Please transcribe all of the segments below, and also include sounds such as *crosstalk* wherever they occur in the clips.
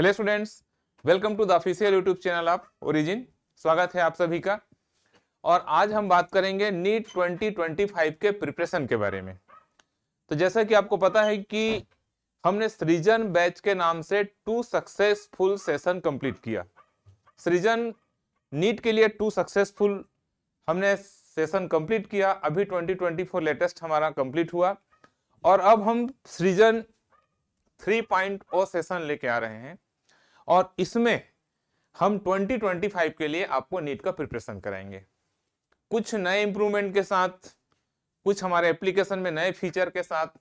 hello students welcome to the official YouTube channel of Origin स्वागत है आप सभी का और आज हम बात करेंगे नीट 2025 के प्रिपरेशन के बारे में तो जैसा कि आपको पता है कि हमने सृजन बैच के नाम से टू सक्सेसफुल सेशन कंप्लीट किया सृजन नीट के लिए टू सक्सेसफुल हमने सेशन कंप्लीट किया अभी 2024 लेटेस्ट हमारा कंप्लीट हुआ और अब हम सृजन ओ सेशन oh लेके आ रहे हैं और इसमें हम 2025 के लिए आपको नीट का प्रिपरेशन कराएंगे कुछ नए इम्प्रूवमेंट के साथ कुछ हमारे एप्लीकेशन में नए फीचर के साथ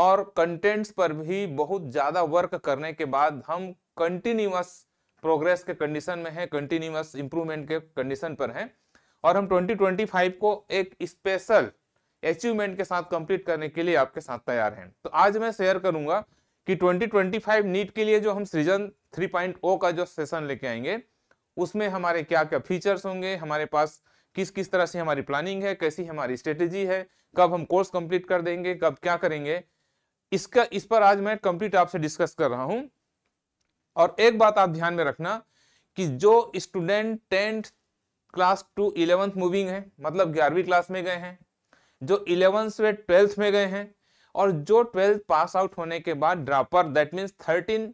और कंटेंट्स पर भी बहुत ज़्यादा वर्क करने के बाद हम कंटिन्यूस प्रोग्रेस के कंडीशन में है कंटिन्यूस इम्प्रूवमेंट के कंडीशन पर हैं और हम 2025 को एक स्पेशल अचीवमेंट के साथ कंप्लीट करने के लिए आपके साथ तैयार हैं तो आज मैं शेयर करूंगा कि 2025 नीट के लिए जो हम सृजन थ्री पॉइंट ओ का जो सेशन लेके आएंगे उसमें हमारे क्या क्या फीचर्स होंगे हमारे पास किस किस तरह से हमारी प्लानिंग है कैसी हमारी स्ट्रेटेजी है कब हम कोर्स कंप्लीट कर देंगे कब क्या करेंगे इसका इस पर आज मैं कंप्लीट आपसे डिस्कस कर रहा हूं और एक बात आप ध्यान में रखना कि जो student tenth class to eleventh moving है मतलब ग्यारहवीं क्लास में गए हैं जो इलेवंथ से ट्वेल्थ में गए हैं और जो ट्वेल्थ पास आउट होने के बाद dropper that means thirteen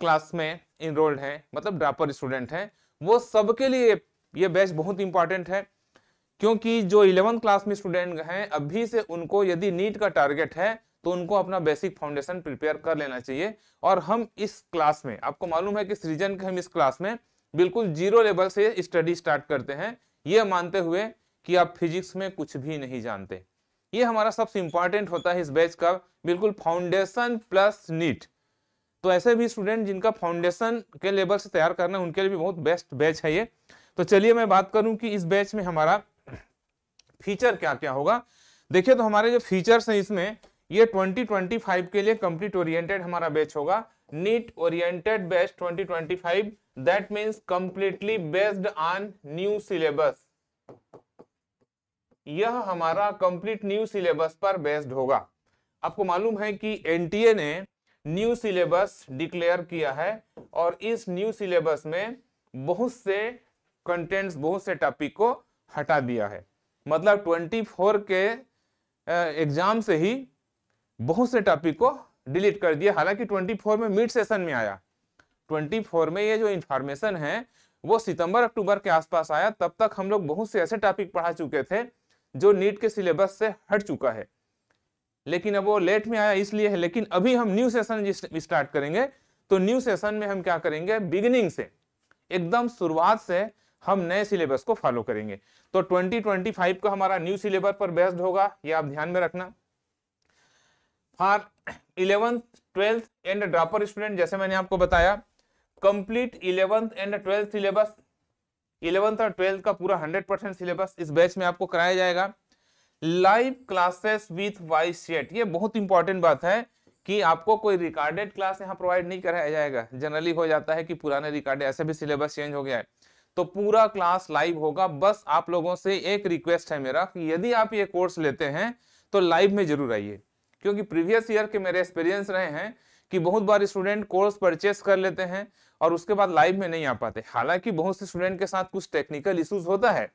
class में इनरोल्ड हैं मतलब ड्रापर स्टूडेंट हैं वो सबके लिए ये बैच बहुत इंपॉर्टेंट है क्योंकि जो इलेवंथ क्लास में स्टूडेंट हैं अभी से उनको यदि नीट का टारगेट है तो उनको अपना बेसिक फाउंडेशन प्रिपेयर कर लेना चाहिए और हम इस क्लास में आपको मालूम है कि सृजन के हम इस क्लास में बिल्कुल जीरो लेवल से स्टडी स्टार्ट करते हैं ये मानते हुए कि आप फिजिक्स में कुछ भी नहीं जानते ये हमारा सबसे इंपॉर्टेंट होता है इस बैच का बिल्कुल फाउंडेशन प्लस नीट तो ऐसे भी स्टूडेंट जिनका फाउंडेशन के लेवल से तैयार करना है उनके लिए भी बहुत बेस्ट बैच है ये तो चलिए मैं बात करूं कि इस बैच में हमारा फीचर क्या क्या होगा देखिए तो हमारे जो फीचर्स हैं इसमें ये 2025 के लिए कंप्लीट ओरिएंटेड हमारा बैच होगा NEET oriented batch 2025 that means completely based on new syllabus यह हमारा कंप्लीट न्यू सिलेबस पर बेस्ड होगा आपको मालूम है कि एनटीए ने न्यू सिलेबस डिक्लेयर किया है और इस न्यू सिलेबस में बहुत से कंटेंट्स बहुत से टॉपिक को हटा दिया है मतलब 24 के एग्जाम से ही बहुत से टॉपिक को डिलीट कर दिया हालांकि 24 में मिड सेशन में आया 24 में ये जो इंफॉर्मेशन है वो सितंबर अक्टूबर के आसपास आया तब तक हम लोग बहुत से ऐसे टॉपिक पढ़ा चुके थे जो नीट के सिलेबस से हट चुका है लेकिन अब वो लेट में आया इसलिए है लेकिन अभी हम न्यू सेशन स्टार्ट करेंगे तो न्यू सेशन में हम क्या करेंगे बिगिनिंग से एकदम शुरुआत से हम नए सिलेबस को फॉलो करेंगे तो 2025 का हमारा न्यू सिलेबस पर बेस्ड होगा ये आप ध्यान में रखना for eleventh twelfth and dropper student जैसे मैंने आपको बताया complete eleventh and twelfth syllabus eleventh और ट्वेल्थ का पूरा हंड्रेड परसेंट सिलेबस इस बैच में आपको कराया जाएगा live classes with voice chat ये बहुत इंपॉर्टेंट बात है कि आपको कोई रिकॉर्डेड क्लास यहाँ प्रोवाइड नहीं कराया जाएगा जनरली हो जाता है कि पुराने रिकॉर्ड ऐसे भी सिलेबस चेंज हो गया है तो पूरा क्लास लाइव होगा बस आप लोगों से एक रिक्वेस्ट है मेरा कि यदि आप ये कोर्स लेते हैं तो लाइव में जरूर आइए क्योंकि प्रीवियस ईयर के मेरे एक्सपीरियंस रहे हैं कि बहुत बार स्टूडेंट कोर्स परचेस कर लेते हैं और उसके बाद लाइव में नहीं आ पाते हालांकि बहुत से स्टूडेंट के साथ कुछ टेक्निकल इशूज होता है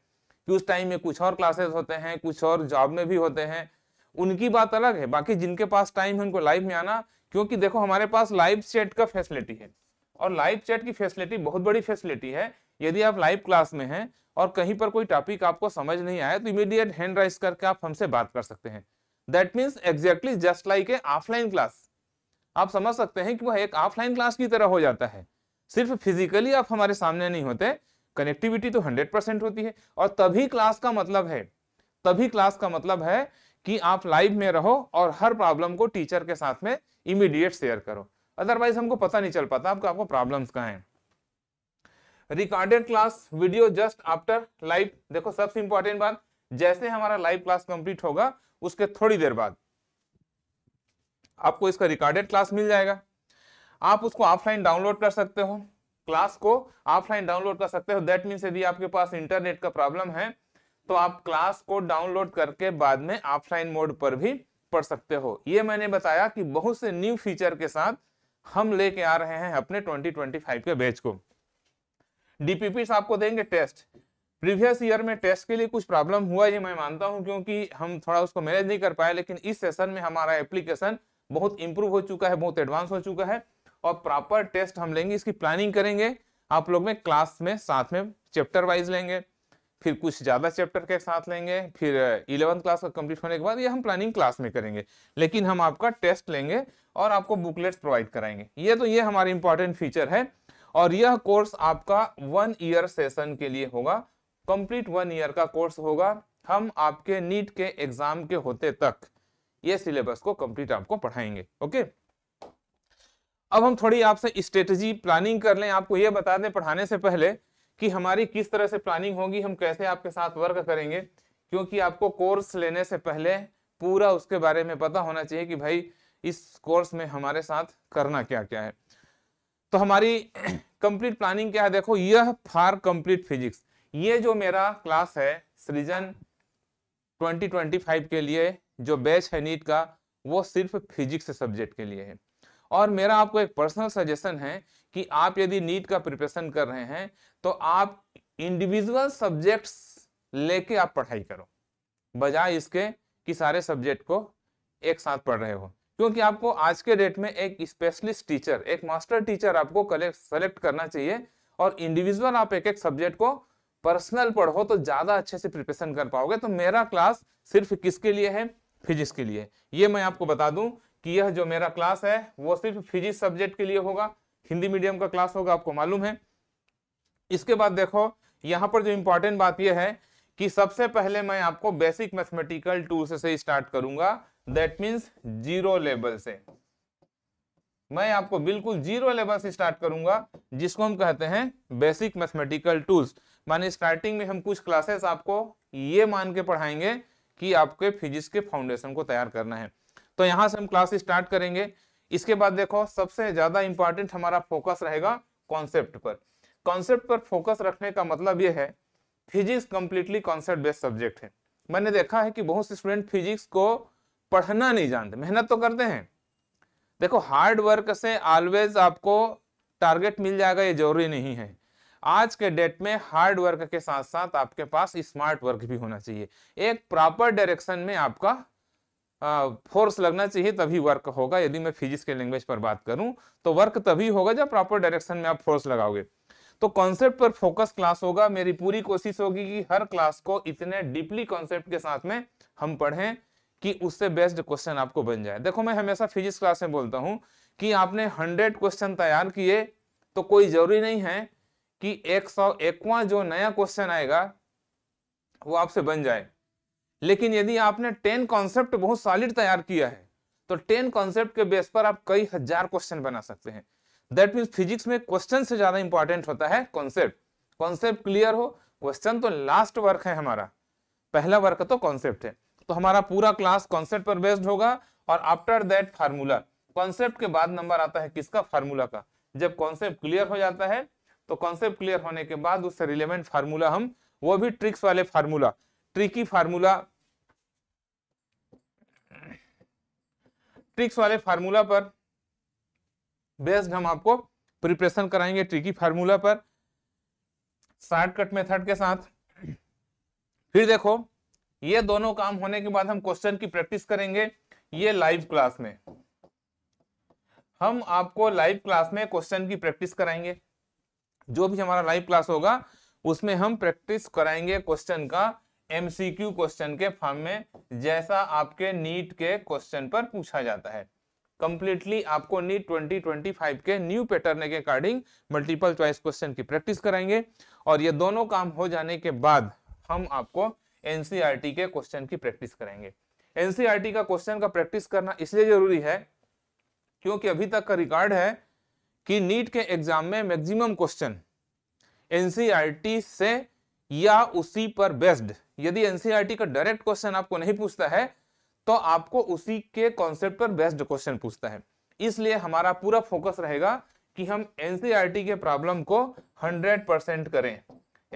कि उस टाइम में कुछ और क्लासेस होते हैं कुछ और जॉब में भी होते हैं उनकी बात अलग है बाकी जिनके पास टाइम है उनको लाइव में आना क्योंकि देखो हमारे पास लाइव चैट का फैसिलिटी है और लाइव चैट की फैसिलिटी बहुत बड़ी फैसिलिटी है यदि आप लाइव क्लास में हैं और कहीं पर कोई टॉपिक आपको समझ नहीं आया तो इमीडिएट हैंड राइज करके आप हमसे बात कर सकते हैं that means exactly just like a offline class आप समझ सकते हैं कि वह एक ऑफलाइन क्लास की तरह हो जाता है सिर्फ फिजिकली आप हमारे सामने नहीं होते कनेक्टिविटी तो 100 परसेंट होती है और तभी क्लास का मतलब है तभी क्लास का मतलब है कि आप लाइव में रहो और हर प्रॉब्लम को टीचर के साथ में इमीडिएट शेयर करो अदरवाइज हमको पता नहीं चल पाता आपको आपको प्रॉब्लम्स कहा है recorded class video just after live देखो सबसे इंपॉर्टेंट बात जैसे हमारा लाइव क्लास कंप्लीट होगा उसके थोड़ी देर बाद आपको इसका रिकॉर्डेड क्लास मिल जाएगा आप उसको ऑफलाइन डाउनलोड कर सकते हो क्लास को ऑफलाइन डाउनलोड कर सकते हो दैट मीन्स यदि आपके पास इंटरनेट का प्रॉब्लम है तो आप क्लास को डाउनलोड करके बाद में ऑफलाइन मोड पर भी पढ़ सकते हो ये मैंने बताया कि बहुत से न्यू फीचर के साथ हम लेके आ रहे हैं अपने 2025 के बैच को डीपीपी आपको देंगे टेस्ट प्रीवियस ईयर में टेस्ट के लिए कुछ प्रॉब्लम हुआ ये मैं मानता हूं क्योंकि हम थोड़ा उसको मैनेज नहीं कर पाए लेकिन इस सेशन में हमारा एप्लीकेशन बहुत इंप्रूव हो चुका है बहुत एडवांस हो चुका है और प्रॉपर टेस्ट हम लेंगे इसकी प्लानिंग करेंगे आप लोग में क्लास में साथ में चैप्टर वाइज लेंगे फिर कुछ ज़्यादा चैप्टर के साथ लेंगे फिर इलेवंथ क्लास का कंप्लीट होने के बाद ये हम प्लानिंग क्लास में करेंगे लेकिन हम आपका टेस्ट लेंगे और आपको बुकलेट्स प्रोवाइड कराएंगे ये तो ये हमारे इंपॉर्टेंट फीचर है और यह कोर्स आपका वन ईयर सेशन के लिए होगा कंप्लीट वन ईयर का कोर्स होगा हम आपके नीट के एग्जाम के होते तक ये सिलेबस को कंप्लीट आपको पढ़ाएंगे ओके अब हम थोड़ी आपसे स्ट्रेटजी प्लानिंग कर लें आपको ये बता दें पढ़ाने से पहले कि हमारी किस तरह से प्लानिंग होगी हम कैसे आपके साथ वर्क करेंगे क्योंकि आपको कोर्स लेने से पहले पूरा उसके बारे में पता होना चाहिए कि भाई इस कोर्स में हमारे साथ करना क्या क्या है तो हमारी कंप्लीट *clears throat* प्लानिंग क्या है देखो यह फार कंप्लीट फिजिक्स ये जो मेरा क्लास है सृजन 2025 के लिए जो बैच है नीट का वो सिर्फ फिजिक्स सब्जेक्ट के लिए है और मेरा आपको एक पर्सनल सजेशन है कि आप यदि नीट का प्रिपरेशन कर रहे हैं तो आप इंडिविजुअल सब्जेक्ट्स लेके आप पढ़ाई करो बजाय इसके कि सारे सब्जेक्ट को एक साथ पढ़ रहे हो क्योंकि आपको आज के डेट में एक स्पेशलिस्ट टीचर एक मास्टर टीचर आपको सेलेक्ट करना चाहिए और इंडिविजुअल आप एक एक सब्जेक्ट को पर्सनल पढ़ो तो ज़्यादा अच्छे से प्रिपरेशन कर पाओगे तो मेरा क्लास सिर्फ किसके लिए है फिजिक्स के लिए ये मैं आपको बता दूं कि यह जो मेरा क्लास है वो सिर्फ फिजिक्स सब्जेक्ट के लिए होगा हिंदी मीडियम का क्लास होगा आपको मालूम है इसके बाद देखो यहाँ पर जो इम्पोर्टेंट बात यह है कि सबसे पहले मैं आपको बेसिक मैथमेटिकल टूल से, से स्टार्ट करूंगा दैट मीन्स जीरो लेवल से मैं आपको बिल्कुल जीरो लेवल से स्टार्ट करूंगा जिसको हम कहते हैं बेसिक मैथमेटिकल टूल्स माने स्टार्टिंग में हम कुछ क्लासेस आपको ये मान के पढ़ाएंगे कि आपके फिजिक्स के फाउंडेशन को तैयार करना है तो यहां से हम क्लास स्टार्ट करेंगे इसके बाद देखो सबसे ज्यादा इंपॉर्टेंट हमारा फोकस रहेगा कॉन्सेप्ट पर कॉन्सेप्ट पर फोकस रखने का मतलब यह है physics completely concept based subject है मैंने देखा है कि बहुत स्टूडेंट फिजिक्स को पढ़ना नहीं जानते मेहनत तो करते हैं देखो हार्ड वर्क से ऑलवेज आपको टारगेट मिल जाएगा ये जरूरी नहीं है आज के डेट में हार्ड वर्क के साथ साथ आपके पास स्मार्ट वर्क भी होना चाहिए एक प्रॉपर डायरेक्शन में आपका फोर्स लगना चाहिए तभी वर्क होगा यदि मैं फिजिक्स के लैंग्वेज पर बात करूं तो वर्क तभी होगा जब प्रॉपर डायरेक्शन में आप फोर्स लगाओगे तो कॉन्सेप्ट पर फोकस क्लास होगा मेरी पूरी कोशिश होगी कि हर क्लास को इतने डीपली कॉन्सेप्ट के साथ में हम पढ़ें कि उससे बेस्ट क्वेश्चन आपको बन जाए देखो मैं हमेशा फिजिक्स क्लास में बोलता हूँ कि आपने हंड्रेड क्वेश्चन तैयार किए तो कोई जरूरी नहीं है कि एक सौ एकवा जो नया क्वेश्चन आएगा वो आपसे बन जाए लेकिन यदि आपने टेन कॉन्सेप्ट बहुत सॉलिड तैयार किया है तो टेन कॉन्सेप्ट के बेस पर आप कई हजार क्वेश्चन बना सकते हैं दैट मीन फिजिक्स में क्वेश्चन से ज्यादा इंपॉर्टेंट होता है कॉन्सेप्ट कॉन्सेप्ट क्लियर हो क्वेश्चन तो लास्ट वर्क है हमारा पहला वर्क तो कॉन्सेप्ट है तो हमारा पूरा क्लास कॉन्सेप्ट पर बेस्ड होगा और आफ्टर दैट फार्मूला कॉन्सेप्ट के बाद नंबर आता है किसका फार्मूला का जब कॉन्सेप्ट क्लियर हो जाता है तो कॉन्सेप्ट क्लियर होने के बाद उससे रिलेवेंट फार्मूला हम वो भी ट्रिक्स वाले फार्मूला ट्रिकी फार्मूला ट्रिक्स वाले फार्मूला पर बेस्ड हम आपको प्रिपरेशन कराएंगे ट्रिकी फार्मूला पर शार्ट कट मेथड के साथ फिर देखो ये दोनों काम होने के बाद हम क्वेश्चन की प्रैक्टिस करेंगे ये लाइव क्लास में हम आपको लाइव क्लास में क्वेश्चन की प्रैक्टिस कराएंगे जो भी हमारा लाइव क्लास होगा उसमें हम प्रैक्टिस कराएंगे क्वेश्चन का एमसीक्यू क्वेश्चन के फॉर्म में जैसा आपके नीट के क्वेश्चन पर पूछा जाता है कंप्लीटली आपको नीट 2025 के न्यू पैटर्न के अकॉर्डिंग मल्टीपल चॉइस क्वेश्चन की प्रैक्टिस कराएंगे और ये दोनों काम हो जाने के बाद हम आपको एनसीईआरटी e के क्वेश्चन की प्रैक्टिस कराएंगे एनसीईआरटी e का क्वेश्चन का प्रैक्टिस करना इसलिए जरूरी है क्योंकि अभी तक का रिकॉर्ड है कि नीट के एग्जाम में मैक्सिमम क्वेश्चन एनसीईआरटी से या उसी पर बेस्ड यदि एनसीईआरटी e का डायरेक्ट क्वेश्चन आपको नहीं पूछता है तो आपको उसी के कॉन्सेप्ट पर बेस्ड क्वेश्चन पूछता है इसलिए हमारा पूरा फोकस रहेगा कि हम एनसीईआरटी e के प्रॉब्लम को 100 परसेंट करें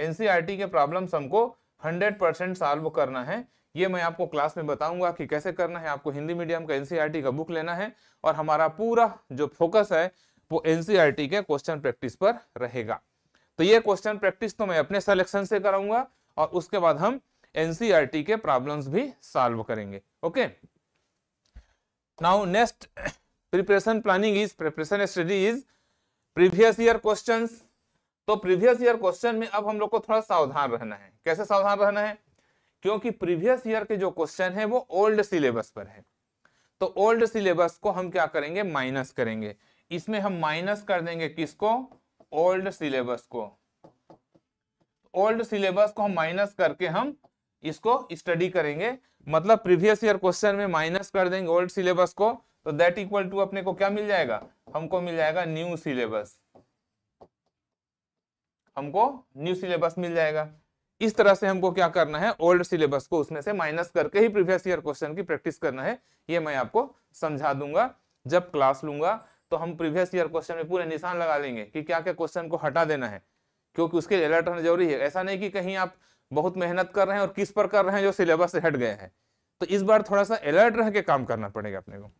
एनसीईआरटी e के प्रॉब्लम्स हमको 100 परसेंट सॉल्व करना है ये मैं आपको क्लास में बताऊंगा कि कैसे करना है आपको हिंदी मीडियम का एनसीईआरटी का बुक लेना है और हमारा पूरा जो फोकस है वो एनसीईआरटी के क्वेश्चन प्रैक्टिस पर रहेगा तो ये क्वेश्चन प्रैक्टिस तो मैं अपने सिलेक्शन से कराऊंगा और उसके बाद हम एनसीईआरटी e के प्रॉब्लम्स भी सॉल्व करेंगे okay now next preparation planning is preparation study is previous year question तो प्रीवियस ईयर क्वेश्चन में अब हम लोग को थोड़ा सावधान रहना है कैसे सावधान रहना है क्योंकि प्रीवियस ईयर के जो क्वेश्चन है वो ओल्ड सिलेबस पर है तो ओल्ड सिलेबस को हम क्या करेंगे माइनस करेंगे इसमें हम माइनस कर देंगे किसको ओल्ड सिलेबस को ओल्ड सिलेबस को हम माइनस करके हम इसको स्टडी करेंगे मतलब प्रीवियस ईयर क्वेश्चन में माइनस कर देंगे ओल्ड सिलेबस को तो दैट इक्वल टू अपने को क्या मिल जाएगा हमको मिल जाएगा न्यू सिलेबस हमको न्यू सिलेबस मिल जाएगा इस तरह से हमको क्या करना है ओल्ड सिलेबस को उसमें से माइनस करके ही प्रीवियस ईयर क्वेश्चन की प्रैक्टिस करना है ये मैं आपको समझा दूंगा जब क्लास लूंगा तो हम प्रीवियस ईयर क्वेश्चन में पूरे निशान लगा लेंगे कि क्या क्या क्वेश्चन को हटा देना है क्योंकि उसके लिए अलर्ट होना जरूरी है ऐसा नहीं कि कहीं आप बहुत मेहनत कर रहे हैं और किस पर कर रहे हैं जो सिलेबस से हट गए हैं तो इस बार थोड़ा सा अलर्ट रह के काम करना पड़ेगा अपने को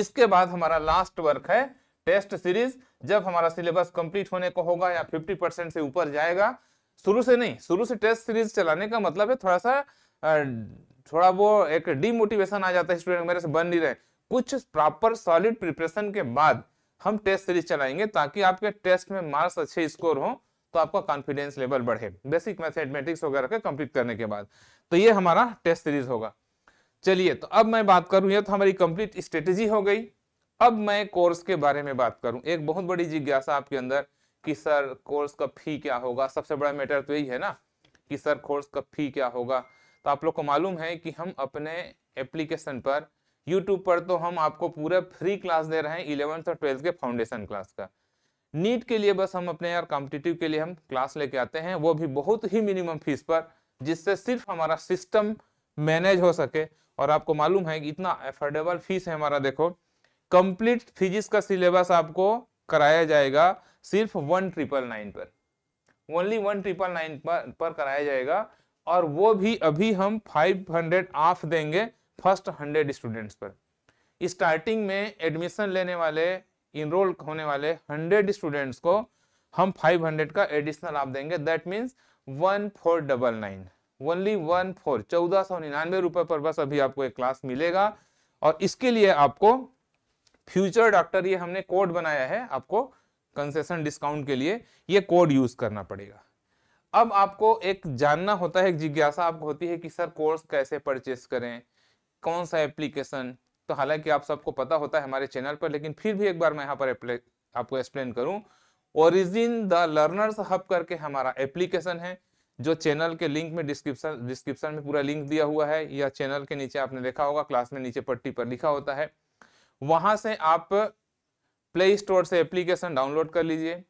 इसके बाद हमारा लास्ट वर्क है टेस्ट सीरीज जब हमारा सिलेबस कंप्लीट होने को होगा या 50 परसेंट से ऊपर जाएगा शुरू से नहीं शुरू से टेस्ट सीरीज चलाने का मतलब है थोड़ा सा थोड़ा वो एक डीमोटिवेशन आ जाता है स्टूडेंट मेरे से बन नहीं रहे कुछ प्रॉपर सॉलिड प्रिपरेशन के बाद हम टेस्ट सीरीज चलाएंगे ताकि आपके टेस्ट में मार्क्स अच्छे स्कोर हो तो आपका कॉन्फिडेंस लेवल बढ़े बेसिक मैथमेटिक्स वगैरह कंप्लीट करने के बाद तो ये हमारा टेस्ट सीरीज होगा चलिए तो अब मैं बात करूं ये तो हमारी कंप्लीट स्ट्रेटेजी हो गई अब मैं कोर्स के बारे में बात करूं एक बहुत बड़ी जिज्ञासा आपके अंदर कि सर कोर्स का फी क्या होगा सबसे बड़ा मैटर तो यही है ना कि सर कोर्स का फी क्या होगा तो आप लोग को मालूम है कि हम अपने एप्लीकेशन पर यूट्यूब पर तो हम आपको पूरा फ्री क्लास दे रहे हैं इलेवंथ और ट्वेल्थ के फाउंडेशन क्लास का नीट के लिए बस हम अपने यार कॉम्पिटिटिव के लिए हम क्लास लेके आते हैं वो भी बहुत ही मिनिमम फीस पर जिससे सिर्फ हमारा सिस्टम मैनेज हो सके और आपको मालूम है कि इतना अफोर्डेबल फीस है हमारा देखो कंप्लीट फिजिक्स का सिलेबस आपको कराया जाएगा सिर्फ वन ट्रिपल नाइन पर ओनली वन ट्रिपल नाइन पर, पर कराया जाएगा और वो भी अभी हम फाइव हंड्रेड ऑफ देंगे फर्स्ट हंड्रेड स्टूडेंट्स पर स्टार्टिंग में एडमिशन लेने वाले इनरोल होने वाले हंड्रेड स्टूडेंट्स को हम फाइव हंड्रेड का एडिशनल आप देंगे that means one four double nine only one four चौदह सौ निन्यानवे रुपये पर बस अभी आपको एक क्लास मिलेगा और इसके लिए आपको फ्यूचर डॉक्टर ये हमने कोड बनाया है आपको कंसेशन डिस्काउंट के लिए ये कोड यूज करना पड़ेगा अब आपको एक जानना होता है एक जिज्ञासा आपको होती है कि सर कोर्स कैसे परचेस करें कौन सा एप्लीकेशन तो हालांकि आप सबको पता होता है हमारे चैनल पर लेकिन फिर भी एक बार मैं यहाँ पर आपको एक्सप्लेन करूँ ओरिजिन द लर्नर्स हब करके हमारा एप्लीकेशन है जो चैनल के लिंक में डिस्क्रिप्शन डिस्क्रिप्शन में पूरा लिंक दिया हुआ है या चैनल के नीचे आपने देखा होगा क्लास में नीचे पट्टी पर लिखा होता है वहां से आप प्ले स्टोर से एप्लीकेशन डाउनलोड कर लीजिए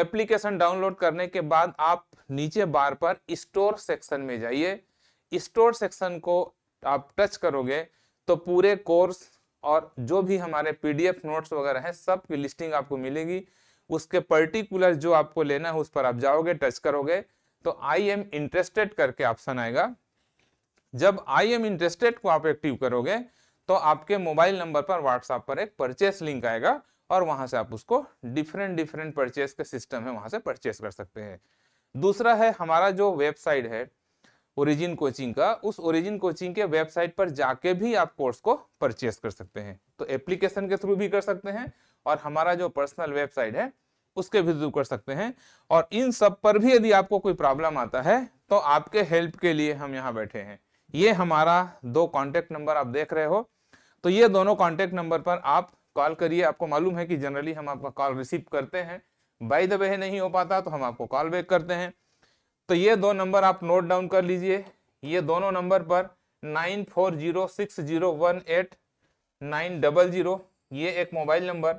एप्लीकेशन डाउनलोड करने के बाद आप नीचे बार पर स्टोर सेक्शन में जाइए स्टोर सेक्शन को आप टच करोगे तो पूरे कोर्स और जो भी हमारे पीडीएफ नोट्स वगैरह हैं सब की लिस्टिंग आपको मिलेगी उसके पर्टिकुलर जो आपको लेना है उस पर आप जाओगे टच करोगे तो आई एम इंटरेस्टेड करके ऑप्शन आएगा जब आई एम इंटरेस्टेड को आप एक्टिव करोगे तो आपके मोबाइल नंबर पर व्हाट्सएप पर एक परचेस लिंक आएगा और वहां से आप उसको डिफरेंट डिफरेंट परचेस का सिस्टम है वहां से परचेस कर सकते हैं दूसरा है हमारा जो वेबसाइट है ओरिजिन कोचिंग का उस ओरिजिन कोचिंग के वेबसाइट पर जाके भी आप कोर्स को परचेस कर सकते हैं तो एप्लीकेशन के थ्रू भी कर सकते हैं और हमारा जो पर्सनल वेबसाइट है उसके भी थ्रू कर सकते हैं और इन सब पर भी यदि आपको कोई प्रॉब्लम आता है तो आपके हेल्प के लिए हम यहाँ बैठे हैं ये हमारा दो कॉन्टेक्ट नंबर आप देख रहे हो तो ये दोनों कॉन्टेक्ट नंबर पर आप कॉल करिए आपको मालूम है कि जनरली हम आपका कॉल रिसीव करते हैं बाई द वे नहीं हो पाता तो हम आपको कॉल बैक करते हैं तो ये दो नंबर आप नोट डाउन कर लीजिए ये दोनों नंबर पर nine four zero six zero one eight nine double zero ये एक मोबाइल नंबर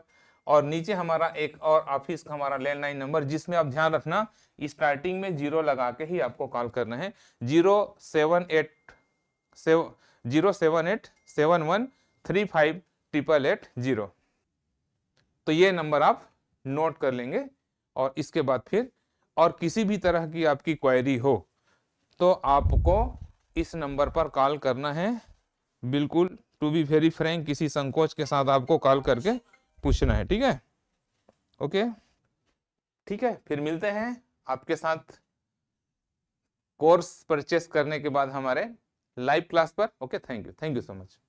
और नीचे हमारा एक और ऑफिस का हमारा लैंडलाइन नंबर जिसमें आप ध्यान रखना स्टार्टिंग में जीरो लगा के ही आपको कॉल करना है zero seven eight seven zero seven eight seven one three five triple eight zero तो ये नंबर आप नोट कर लेंगे और इसके बाद फिर और किसी भी तरह की आपकी क्वायरी हो तो आपको इस नंबर पर कॉल करना है बिल्कुल टू बी वेरी फ्रेंक किसी संकोच के साथ आपको कॉल करके पूछना है ठीक है ओके ठीक है फिर मिलते हैं आपके साथ कोर्स परचेस करने के बाद हमारे लाइव क्लास पर okay thank you thank you so much